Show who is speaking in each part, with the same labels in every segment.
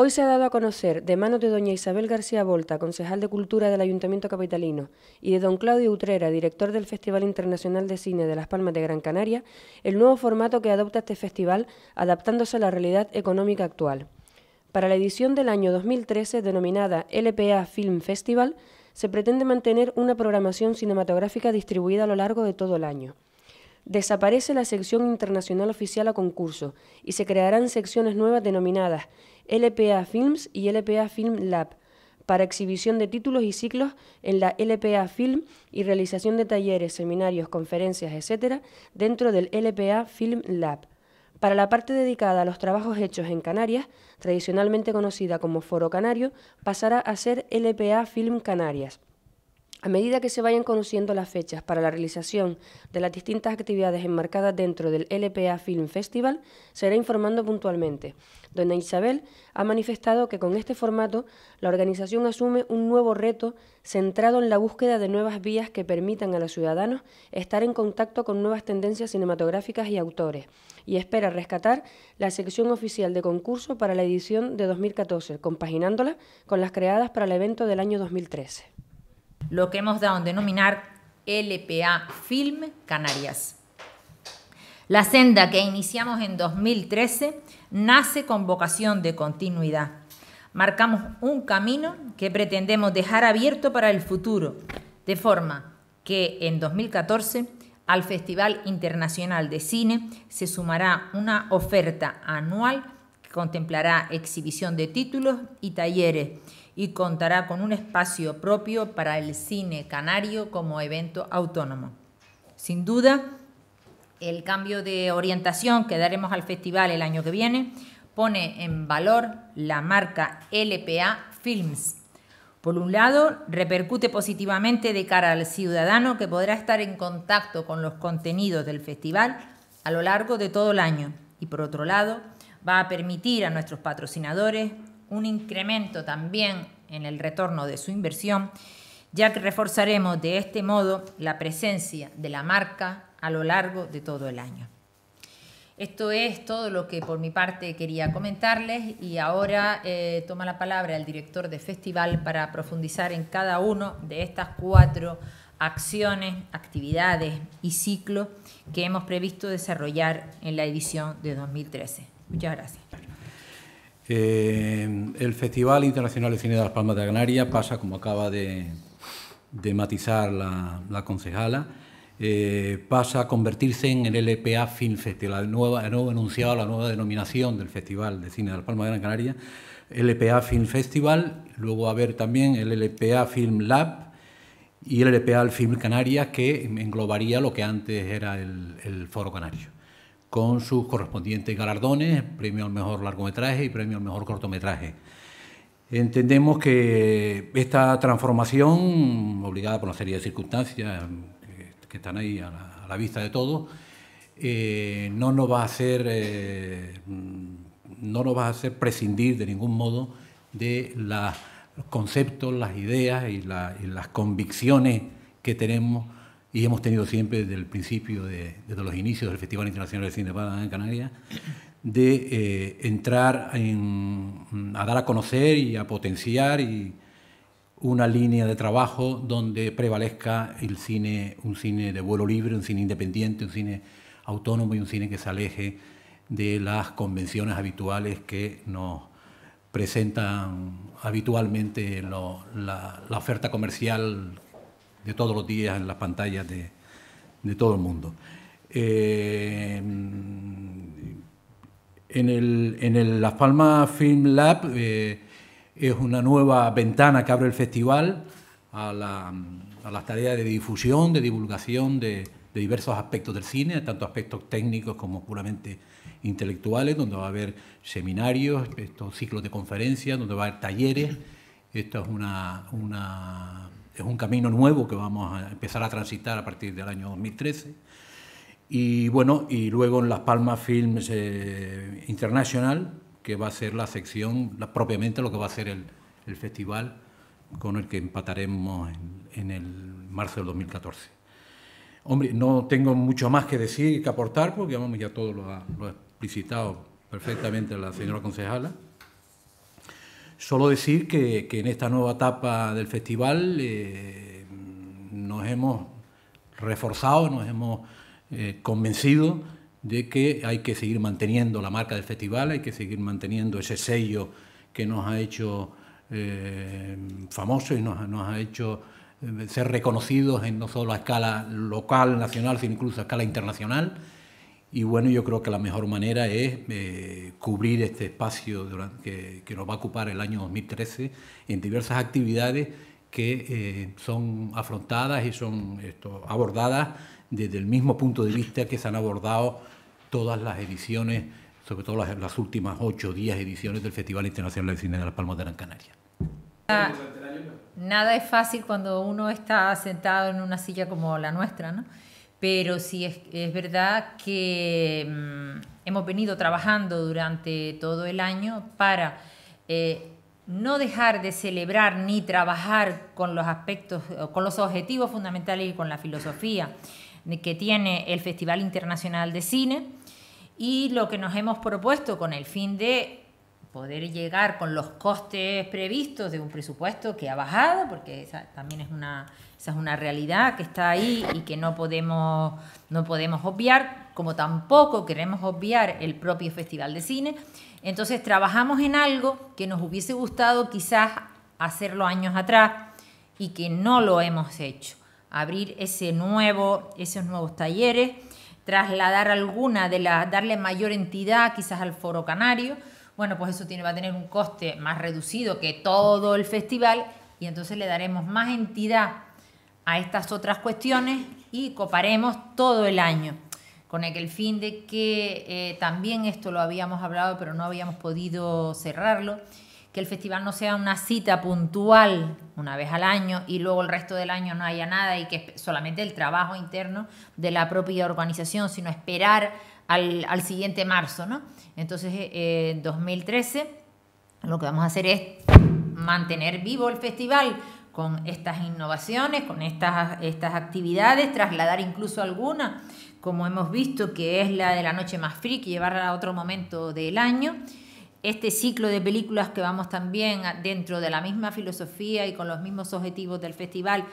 Speaker 1: Hoy se ha dado a conocer, de manos de doña Isabel García Volta, concejal de Cultura del Ayuntamiento Capitalino, y de don Claudio Utrera, director del Festival Internacional de Cine de Las Palmas de Gran Canaria, el nuevo formato que adopta este festival, adaptándose a la realidad económica actual. Para la edición del año 2013, denominada LPA Film Festival, se pretende mantener una programación cinematográfica distribuida a lo largo de todo el año. Desaparece la sección internacional oficial a concurso y se crearán secciones nuevas denominadas LPA Films y LPA Film Lab para exhibición de títulos y ciclos en la LPA Film y realización de talleres, seminarios, conferencias, etc., dentro del LPA Film Lab. Para la parte dedicada a los trabajos hechos en Canarias, tradicionalmente conocida como Foro Canario, pasará a ser LPA Film Canarias. A medida que se vayan conociendo las fechas para la realización de las distintas actividades enmarcadas dentro del LPA Film Festival, será informando puntualmente. Doña Isabel ha manifestado que con este formato la organización asume un nuevo reto centrado en la búsqueda de nuevas vías que permitan a los ciudadanos estar en contacto con nuevas tendencias cinematográficas y autores, y espera rescatar la sección oficial de concurso para la edición de 2014, compaginándola con las creadas para el evento del año 2013
Speaker 2: lo que hemos dado en denominar LPA Film Canarias. La senda que iniciamos en 2013 nace con vocación de continuidad. Marcamos un camino que pretendemos dejar abierto para el futuro, de forma que en 2014 al Festival Internacional de Cine se sumará una oferta anual que contemplará exhibición de títulos y talleres y contará con un espacio propio para el cine canario como evento autónomo. Sin duda, el cambio de orientación que daremos al festival el año que viene pone en valor la marca LPA Films. Por un lado, repercute positivamente de cara al ciudadano que podrá estar en contacto con los contenidos del festival a lo largo de todo el año. Y por otro lado, va a permitir a nuestros patrocinadores un incremento también en el retorno de su inversión, ya que reforzaremos de este modo la presencia de la marca a lo largo de todo el año. Esto es todo lo que por mi parte quería comentarles y ahora eh, toma la palabra el director de festival para profundizar en cada uno de estas cuatro acciones, actividades y ciclos que hemos previsto desarrollar en la edición de 2013. Muchas gracias.
Speaker 3: Eh, el Festival Internacional de Cine de las Palmas de Canarias pasa, como acaba de, matizar la, concejala, eh, pasa a convertirse en el LPA Film Festival, el nuevo, nuevo enunciado, la nueva denominación del Festival de Cine de las Palmas de Gran Canaria, LPA Film Festival, luego va a haber también el LPA Film Lab y el LPA Film Canarias, que englobaría lo que antes era el Foro Canario con sus correspondientes galardones, premio al mejor largometraje y premio al mejor cortometraje. Entendemos que esta transformación, obligada por una serie de circunstancias que están ahí a la, vista de todos, eh, no nos va a hacer eh, no nos va a hacer prescindir de ningún modo de los conceptos, las ideas y, y las convicciones que tenemos y hemos tenido siempre desde el principio, desde los inicios del Festival Internacional de Cine de en Canarias, de eh, entrar a dar a conocer y a potenciar y una línea de trabajo donde prevalezca el cine, un cine de vuelo libre, un cine independiente, un cine autónomo y un cine que se aleje de las convenciones habituales que nos presentan habitualmente la, la oferta comercial de todos los días en las pantallas de, todo el mundo. Eh, en, el, en el Las Palmas Film Lab eh, es una nueva ventana que abre el festival a, las tareas de difusión, de divulgación de, diversos aspectos del cine, tanto aspectos técnicos como puramente intelectuales, donde va a haber seminarios, estos ciclos de conferencias, donde va a haber talleres. Esto es una es un camino nuevo que vamos a empezar a transitar a partir del año 2013. Y bueno, y luego en Las Palmas Films Internacional, eh, International, que va a ser la sección, propiamente lo que va a ser el, festival con el que empataremos en, el marzo del 2014. Hombre, no tengo mucho más que decir y que aportar, porque ya todo lo lo ha explicitado perfectamente la señora concejala. Solo decir que, en esta nueva etapa del festival eh, nos hemos reforzado, nos hemos eh, convencido de que hay que seguir manteniendo la marca del festival, hay que seguir manteniendo ese sello que nos ha hecho eh, famosos y nos, nos, ha hecho ser reconocidos en no solo a escala local, nacional, sino incluso a escala internacional. Y bueno, yo creo que la mejor manera es eh, cubrir este espacio que, nos va a ocupar el año 2013 en diversas actividades que eh, son afrontadas y son abordadas desde el mismo punto de vista que se han abordado todas las ediciones, sobre todo las, últimas ocho días ediciones del Festival Internacional de Cine de las Palmas de Gran Canaria.
Speaker 2: nada es fácil cuando uno está sentado en una silla como la nuestra, ¿no? pero sí es, verdad que mm, hemos venido trabajando durante todo el año para eh, no dejar de celebrar ni trabajar con los aspectos, con los objetivos fundamentales y con la filosofía que tiene el Festival Internacional de Cine y lo que nos hemos propuesto con el fin de poder llegar con los costes previstos de un presupuesto que ha bajado, porque esa también es una, esa es una realidad que está ahí y que no podemos, no podemos obviar, como tampoco queremos obviar el propio Festival de Cine. Entonces trabajamos en algo que nos hubiese gustado quizás hacerlo años atrás y que no lo hemos hecho. Abrir ese nuevo, esos nuevos talleres, trasladar alguna de las, darle mayor entidad quizás al foro canario bueno, pues eso tiene, va a tener un coste más reducido que todo el festival y entonces le daremos más entidad a estas otras cuestiones y coparemos todo el año. Con el fin de que eh, también esto lo habíamos hablado, pero no habíamos podido cerrarlo, que el festival no sea una cita puntual una vez al año y luego el resto del año no haya nada y que solamente el trabajo interno de la propia organización, sino esperar al, al siguiente marzo, Entonces, en eh, 2013 eh, lo que vamos a hacer es mantener vivo el festival con estas innovaciones, con estas, estas actividades, trasladar incluso alguna, como hemos visto, que es la de la noche más friki, llevarla a otro momento del año este ciclo de películas que vamos también dentro de la misma filosofía y con los mismos objetivos del festival,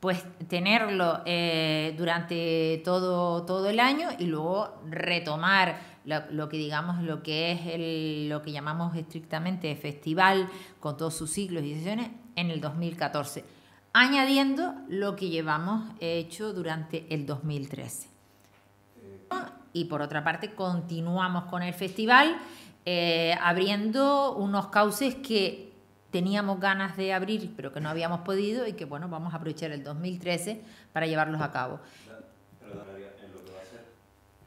Speaker 2: pues tenerlo eh, durante todo, todo el año y luego retomar lo, que digamos lo que es lo que llamamos estrictamente festival con todos sus ciclos y sesiones en el 2014 añadiendo lo que llevamos hecho durante el 2013 y por otra parte continuamos con el festival eh, abriendo unos cauces que teníamos ganas de abrir, pero que no habíamos podido y que, bueno, vamos a aprovechar el 2013 para llevarlos a cabo.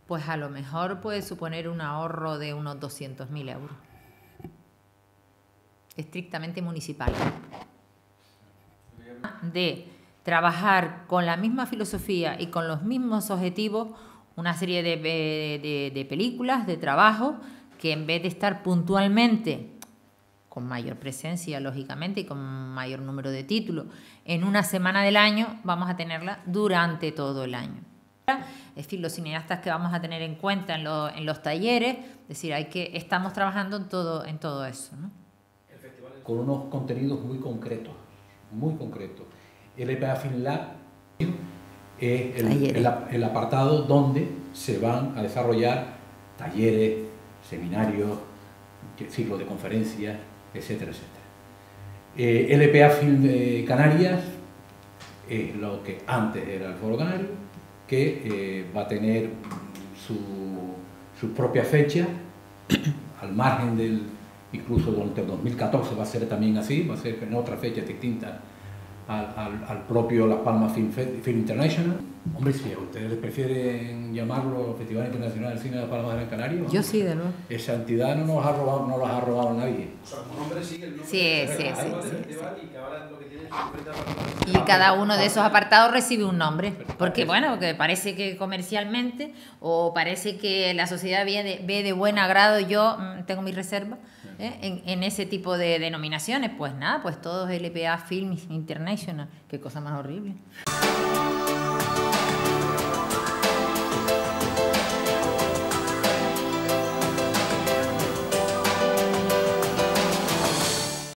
Speaker 2: Pues a lo mejor puede suponer un ahorro de unos 200.000 euros, estrictamente municipal, de trabajar con la misma filosofía y con los mismos objetivos una serie de, eh, de películas, de trabajo, que en vez de estar puntualmente con mayor presencia, lógicamente, y con mayor número de títulos, en una semana del año, vamos a tenerla durante todo el año. Es decir, los cineastas que vamos a tener en cuenta en, los talleres, es decir, hay que, estamos trabajando en todo, en todo eso.
Speaker 3: Con unos contenidos muy concretos, muy concretos. El EPA FinLab es el apartado donde se van a desarrollar talleres, seminarios, ciclos de conferencias, etcétera, etcétera. Eh, LPA Film de Canarias es lo que antes era el Foro Canario, que eh, va a tener su, su, propia fecha, al margen del, incluso durante 2014 va a ser también así, va a ser en otras fechas distintas al, al, propio Las Palmas Film, International. Hombre, si ustedes prefieren llamarlo Festival Internacional del Cine de Las Palmas de Gran yo sí, de nuevo. Esa entidad no nos ha robado, no ha robado nadie. O sea, nombre sigue el
Speaker 2: nombre sí, sí, sí, Y, cada uno de ah. esos apartados recibe un nombre, porque bueno, porque parece que comercialmente o parece que la sociedad ve ve de buen agrado, yo mm, tengo mi reserva, ¿eh? en, en, ese tipo de denominaciones, pues nada, pues todos LPA Films International, qué cosa más horrible.